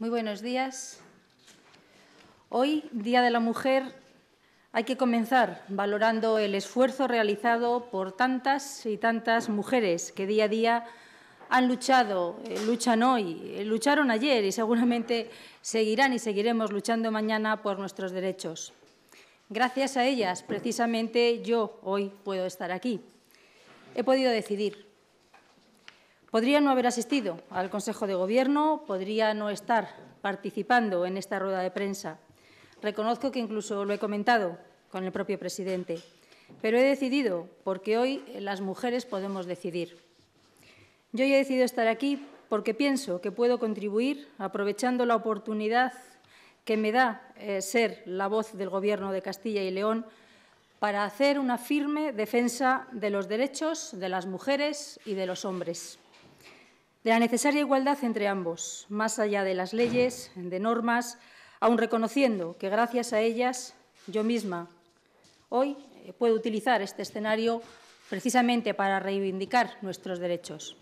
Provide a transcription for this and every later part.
Muy buenos días. Hoy, Día de la Mujer, hay que comenzar valorando el esfuerzo realizado por tantas y tantas mujeres que día a día han luchado, eh, luchan hoy, eh, lucharon ayer y seguramente seguirán y seguiremos luchando mañana por nuestros derechos. Gracias a ellas, precisamente, yo hoy puedo estar aquí. He podido decidir. Podría no haber asistido al Consejo de Gobierno, podría no estar participando en esta rueda de prensa. Reconozco que incluso lo he comentado con el propio presidente, pero he decidido, porque hoy las mujeres podemos decidir. Yo he decidido estar aquí porque pienso que puedo contribuir, aprovechando la oportunidad que me da eh, ser la voz del Gobierno de Castilla y León, para hacer una firme defensa de los derechos de las mujeres y de los hombres de la necesaria igualdad entre ambos, más allá de las leyes, de normas, aun reconociendo que gracias a ellas yo misma hoy eh, puedo utilizar este escenario precisamente para reivindicar nuestros derechos.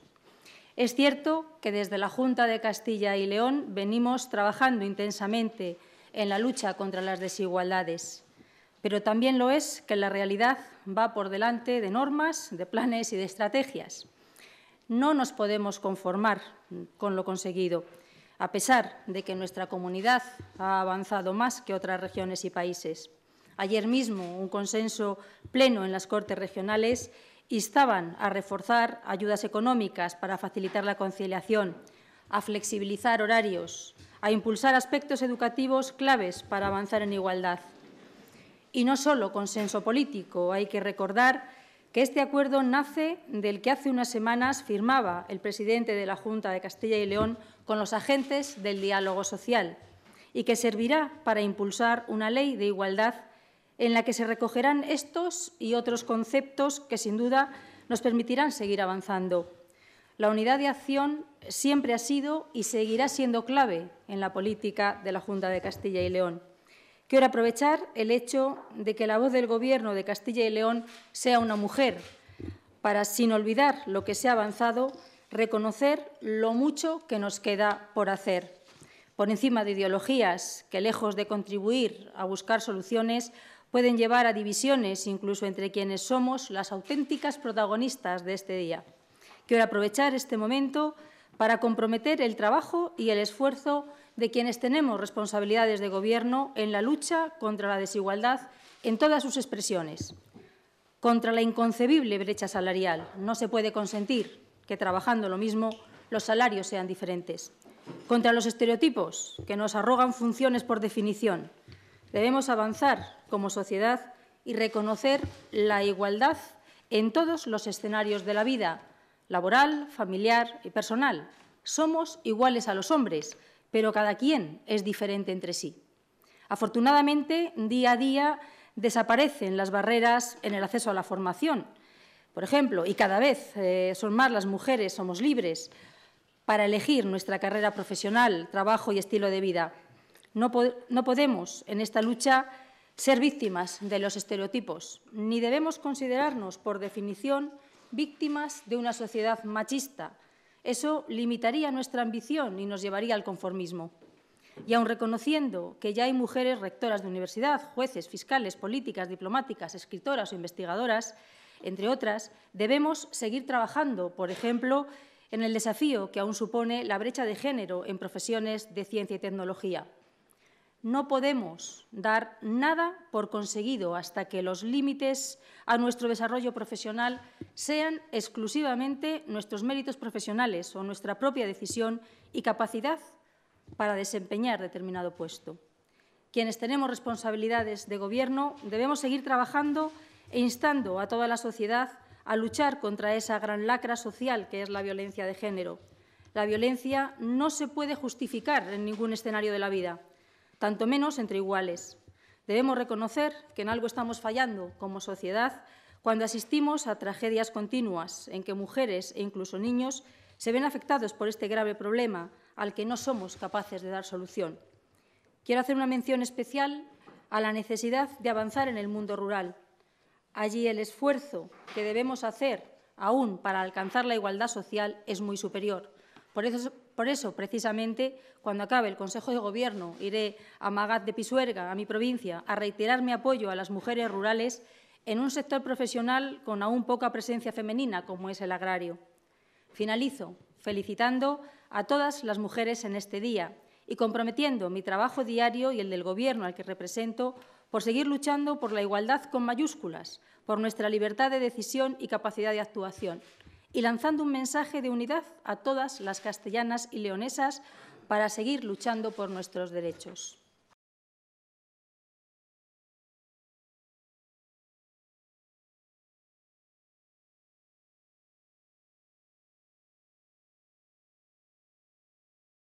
Es cierto que desde la Junta de Castilla y León venimos trabajando intensamente en la lucha contra las desigualdades, pero también lo es que la realidad va por delante de normas, de planes y de estrategias. No nos podemos conformar con lo conseguido, a pesar de que nuestra comunidad ha avanzado más que otras regiones y países. Ayer mismo, un consenso pleno en las Cortes regionales instaban a reforzar ayudas económicas para facilitar la conciliación, a flexibilizar horarios, a impulsar aspectos educativos claves para avanzar en igualdad. Y no solo consenso político, hay que recordar que este acuerdo nace del que hace unas semanas firmaba el presidente de la Junta de Castilla y León con los agentes del diálogo social y que servirá para impulsar una ley de igualdad en la que se recogerán estos y otros conceptos que, sin duda, nos permitirán seguir avanzando. La unidad de acción siempre ha sido y seguirá siendo clave en la política de la Junta de Castilla y León. Quiero aprovechar el hecho de que la voz del Gobierno de Castilla y León sea una mujer, para, sin olvidar lo que se ha avanzado, reconocer lo mucho que nos queda por hacer. Por encima de ideologías que, lejos de contribuir a buscar soluciones, pueden llevar a divisiones, incluso entre quienes somos las auténticas protagonistas de este día. Quiero aprovechar este momento para comprometer el trabajo y el esfuerzo de quienes tenemos responsabilidades de Gobierno en la lucha contra la desigualdad en todas sus expresiones, contra la inconcebible brecha salarial. No se puede consentir que trabajando lo mismo los salarios sean diferentes, contra los estereotipos que nos arrogan funciones por definición. Debemos avanzar como sociedad y reconocer la igualdad en todos los escenarios de la vida, laboral, familiar y personal. Somos iguales a los hombres pero cada quien es diferente entre sí. Afortunadamente, día a día desaparecen las barreras en el acceso a la formación, por ejemplo, y cada vez eh, son más las mujeres, somos libres para elegir nuestra carrera profesional, trabajo y estilo de vida. no podemos, en esta lucha, ser víctimas de los estereotipos, ni debemos considerarnos, por definición, víctimas de una sociedad machista, eso limitaría nuestra ambición y nos llevaría al conformismo. Y aun reconociendo que ya hay mujeres rectoras de universidad, jueces, fiscales, políticas, diplomáticas, escritoras o investigadoras, entre otras, debemos seguir trabajando, por ejemplo, en el desafío que aún supone la brecha de género en profesiones de ciencia y tecnología. No podemos dar nada por conseguido hasta que los límites a nuestro desarrollo profesional sean exclusivamente nuestros méritos profesionales o nuestra propia decisión y capacidad para desempeñar determinado puesto. Quienes tenemos responsabilidades de Gobierno debemos seguir trabajando e instando a toda la sociedad a luchar contra esa gran lacra social que es la violencia de género. La violencia no se puede justificar en ningún escenario de la vida tanto menos entre iguales. Debemos reconocer que en algo estamos fallando como sociedad cuando asistimos a tragedias continuas en que mujeres e incluso niños se ven afectados por este grave problema al que no somos capaces de dar solución. Quiero hacer una mención especial a la necesidad de avanzar en el mundo rural. Allí el esfuerzo que debemos hacer aún para alcanzar la igualdad social es muy superior. Por eso, por eso, precisamente, cuando acabe el Consejo de Gobierno, iré a Magad de Pisuerga, a mi provincia, a reiterar mi apoyo a las mujeres rurales en un sector profesional con aún poca presencia femenina, como es el agrario. Finalizo felicitando a todas las mujeres en este día y comprometiendo mi trabajo diario y el del Gobierno al que represento por seguir luchando por la igualdad con mayúsculas, por nuestra libertad de decisión y capacidad de actuación y lanzando un mensaje de unidad a todas las castellanas y leonesas para seguir luchando por nuestros derechos.